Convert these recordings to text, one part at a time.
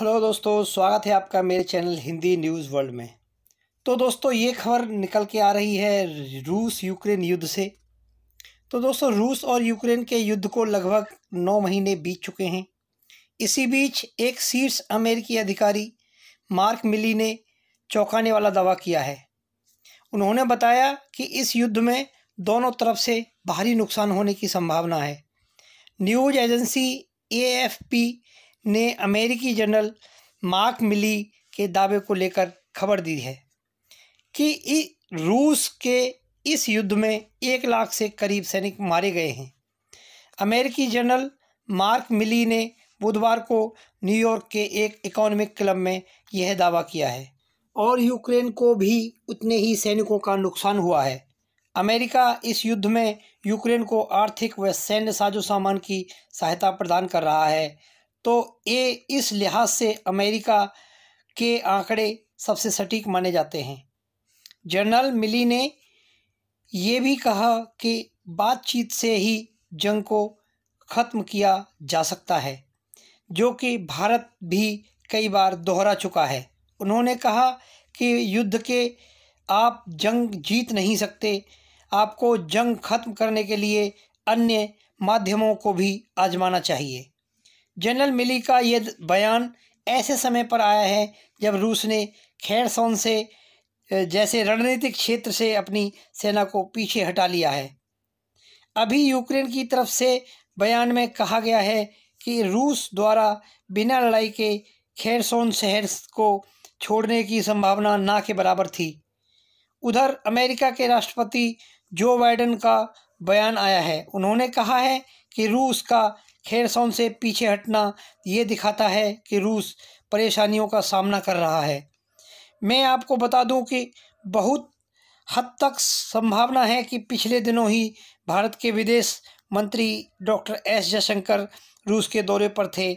hello दोस्तों स्वागत है आपका मेरे चैनल हिंदी न्यूज़ वर्ल्ड में तो दोस्तों ये खबर निकल के आ रही है रूस यूक्रेन युद्ध से तो दोस्तों रूस और यूक्रेन के युद्ध को लगभग नौ महीने बीत चुके हैं इसी बीच एक शीर्ष अमेरिकी अधिकारी मार्क मिली ने चौंकाने वाला दावा किया है उन्होंने बताया कि इस युद्ध में दोनों तरफ से भारी नुकसान होने की संभावना है न्यूज एजेंसी ए ने अमेरिकी जनरल मार्क मिली के दावे को लेकर खबर दी है कि रूस के इस युद्ध में एक लाख से करीब सैनिक मारे गए हैं अमेरिकी जनरल मार्क मिली ने बुधवार को न्यूयॉर्क के एक इकोनॉमिक क्लब में यह दावा किया है और यूक्रेन को भी उतने ही सैनिकों का नुकसान हुआ है अमेरिका इस युद्ध में यूक्रेन को आर्थिक व सैन्य साजो सामान की सहायता प्रदान कर रहा है तो ये इस लिहाज से अमेरिका के आंकड़े सबसे सटीक माने जाते हैं जनरल मिली ने ये भी कहा कि बातचीत से ही जंग को ख़त्म किया जा सकता है जो कि भारत भी कई बार दोहरा चुका है उन्होंने कहा कि युद्ध के आप जंग जीत नहीं सकते आपको जंग ख़त्म करने के लिए अन्य माध्यमों को भी आजमाना चाहिए जनरल मिली का यह बयान ऐसे समय पर आया है जब रूस ने खैरसोन से जैसे रणनीतिक क्षेत्र से अपनी सेना को पीछे हटा लिया है अभी यूक्रेन की तरफ से बयान में कहा गया है कि रूस द्वारा बिना लड़ाई के खैरसोन शहर को छोड़ने की संभावना ना के बराबर थी उधर अमेरिका के राष्ट्रपति जो बाइडन का बयान आया है उन्होंने कहा है कि रूस का खेरसौन से पीछे हटना ये दिखाता है कि रूस परेशानियों का सामना कर रहा है मैं आपको बता दूं कि बहुत हद तक संभावना है कि पिछले दिनों ही भारत के विदेश मंत्री डॉक्टर एस जयशंकर रूस के दौरे पर थे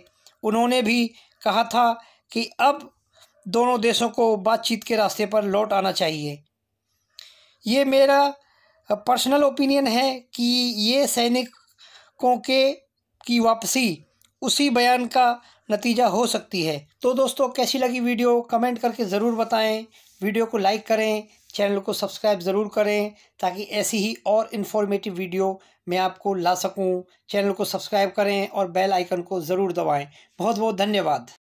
उन्होंने भी कहा था कि अब दोनों देशों को बातचीत के रास्ते पर लौट आना चाहिए ये मेरा पर्सनल ओपिनियन है कि ये सैनिकों के की वापसी उसी बयान का नतीजा हो सकती है तो दोस्तों कैसी लगी वीडियो कमेंट करके ज़रूर बताएं वीडियो को लाइक करें चैनल को सब्सक्राइब ज़रूर करें ताकि ऐसी ही और इन्फॉर्मेटिव वीडियो मैं आपको ला सकूं चैनल को सब्सक्राइब करें और बेल आइकन को ज़रूर दबाएं बहुत बहुत धन्यवाद